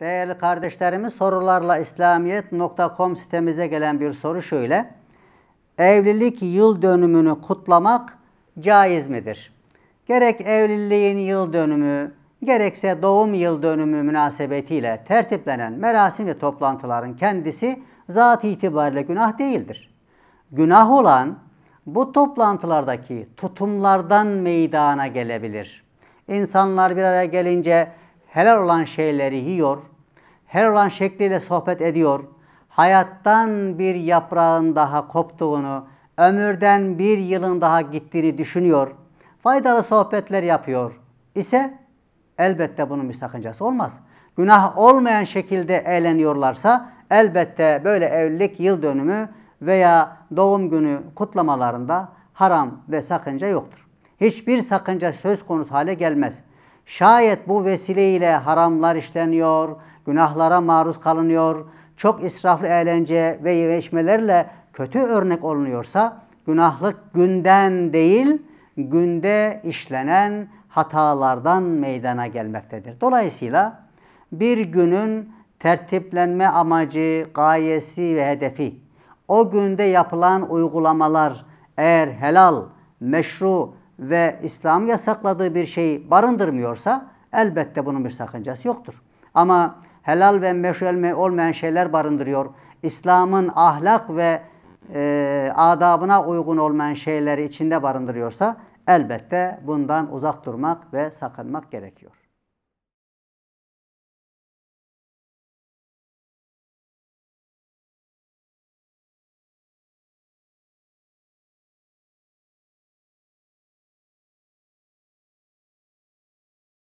Değerli kardeşlerimiz sorularla İslamiyet.com sitemize gelen bir soru şöyle. Evlilik yıl dönümünü kutlamak caiz midir? Gerek evliliğin yıl dönümü, gerekse doğum yıl dönümü münasebetiyle tertiplenen merasim ve toplantıların kendisi zat itibariyle günah değildir. Günah olan bu toplantılardaki tutumlardan meydana gelebilir. İnsanlar bir araya gelince helal olan şeyleri yiyor, her olan şekliyle sohbet ediyor, hayattan bir yaprağın daha koptuğunu, ömürden bir yılın daha gittiğini düşünüyor, faydalı sohbetler yapıyor ise elbette bunun bir sakıncası olmaz. Günah olmayan şekilde eğleniyorlarsa elbette böyle evlilik yıl dönümü veya doğum günü kutlamalarında haram ve sakınca yoktur. Hiçbir sakınca söz konusu hale gelmez. Şayet bu vesileyle haramlar işleniyor, günahlara maruz kalınıyor, çok israflı eğlence ve yemeşmelerle kötü örnek olunuyorsa günahlık günden değil, günde işlenen hatalardan meydana gelmektedir. Dolayısıyla bir günün tertiplenme amacı, gayesi ve hedefi, o günde yapılan uygulamalar eğer helal, meşru ve İslam yasakladığı bir şeyi barındırmıyorsa elbette bunun bir sakıncası yoktur. Ama helal ve meşru olmayan şeyler barındırıyor. İslam'ın ahlak ve e, adabına uygun olmayan şeyleri içinde barındırıyorsa elbette bundan uzak durmak ve sakınmak gerekiyor.